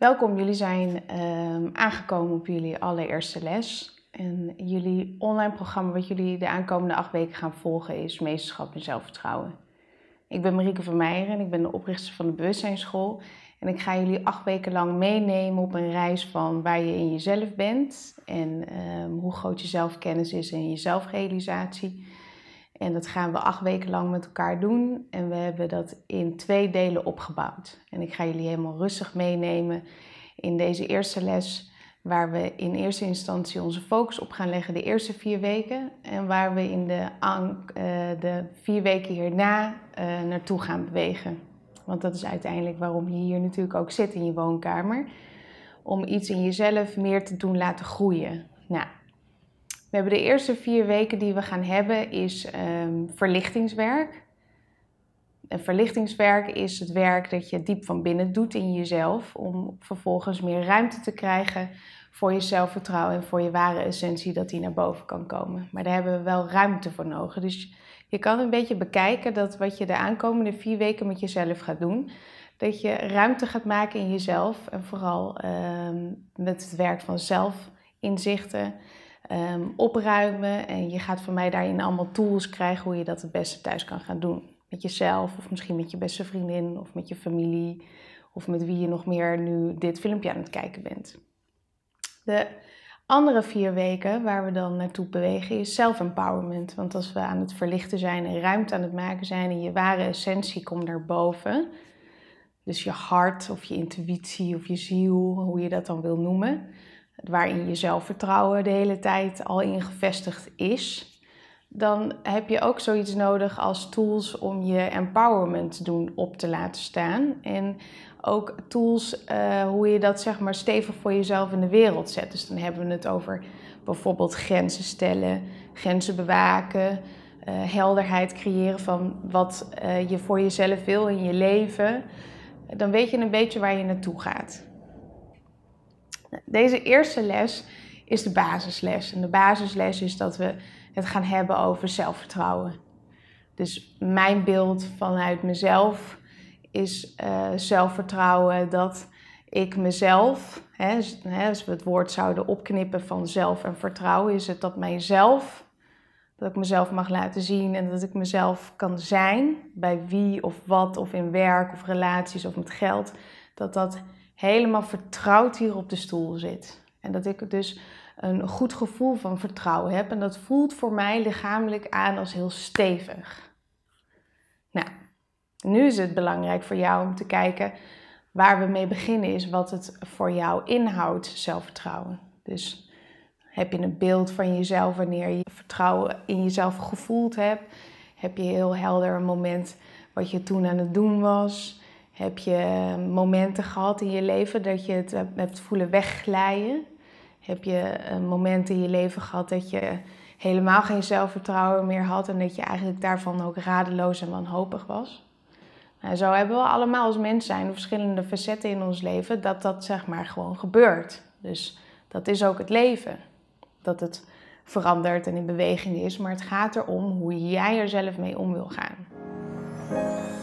Welkom, jullie zijn ehm, aangekomen op jullie allereerste les. En jullie online programma wat jullie de aankomende acht weken gaan volgen is Meesterschap en Zelfvertrouwen. Ik ben Marieke van Meijeren en ik ben de oprichter van de Bewustzijnsschool. En ik ga jullie acht weken lang meenemen op een reis van waar je in jezelf bent en ehm, hoe groot je zelfkennis is en je zelfrealisatie. En dat gaan we acht weken lang met elkaar doen. En we hebben dat in twee delen opgebouwd. En ik ga jullie helemaal rustig meenemen in deze eerste les, waar we in eerste instantie onze focus op gaan leggen de eerste vier weken. En waar we in de, eh, de vier weken hierna eh, naartoe gaan bewegen. Want dat is uiteindelijk waarom je hier natuurlijk ook zit in je woonkamer. Om iets in jezelf meer te doen laten groeien. Nou, we hebben de eerste vier weken die we gaan hebben is ehm, verlichtingswerk. En verlichtingswerk is het werk dat je diep van binnen doet in jezelf, om vervolgens meer ruimte te krijgen voor je zelfvertrouwen en voor je ware essentie, dat die naar boven kan komen. Maar daar hebben we wel ruimte voor nodig. Dus je kan een beetje bekijken dat wat je de aankomende vier weken met jezelf gaat doen, dat je ruimte gaat maken in jezelf en vooral ehm, met het werk van zelfinzichten Ehm, opruimen. En je gaat van mij daarin allemaal tools krijgen hoe je dat het beste thuis kan gaan doen. Met jezelf of misschien met je beste vriendin of met je familie of met wie je nog meer nu dit filmpje aan het kijken bent. De andere vier weken waar we dan naartoe bewegen is self-empowerment. Want als we aan het verlichten zijn en ruimte aan het maken zijn en je ware essentie komt naar boven, dus je hart of je intuïtie of je ziel, hoe je dat dan wil noemen, waarin je zelfvertrouwen de hele tijd al ingevestigd is, dan heb je ook zoiets nodig als tools om je empowerment doen op te laten staan. En ook tools eh, hoe je dat zeg maar stevig voor jezelf in de wereld zet. Dus dan hebben we het over bijvoorbeeld grenzen stellen, grenzen bewaken, eh, helderheid creëren van wat eh, je voor jezelf wil in je leven. Dan weet je een beetje waar je naartoe gaat. Deze eerste les is de basisles. En de basisles is dat we het gaan hebben over zelfvertrouwen. Dus mijn beeld vanuit mezelf is eh, zelfvertrouwen dat ik mezelf, hè, als we het woord zouden opknippen van zelf en vertrouwen, is het dat mijzelf, dat ik mezelf mag laten zien en dat ik mezelf kan zijn bij wie of wat of in werk of relaties of met geld, dat dat helemaal vertrouwd hier op de stoel zit. En dat ik dus een goed gevoel van vertrouwen heb. En dat voelt voor mij lichamelijk aan als heel stevig. Nou, nu is het belangrijk voor jou om te kijken waar we mee beginnen, is wat het voor jou inhoudt, zelfvertrouwen. Dus heb je een beeld van jezelf wanneer je vertrouwen in jezelf gevoeld hebt? Heb je heel helder een moment wat je toen aan het doen was? Heb je ehm, momenten gehad in je leven dat je het eh, hebt voelen wegglijden? Heb je eh, momenten in je leven gehad dat je helemaal geen zelfvertrouwen meer had en dat je eigenlijk daarvan ook radeloos en wanhopig was? Nou, zo hebben we allemaal als mens zijn verschillende facetten in ons leven dat dat zeg maar gewoon gebeurt. Dus dat is ook het leven. Dat het verandert en in beweging is, maar het gaat erom hoe jij er zelf mee om wil gaan.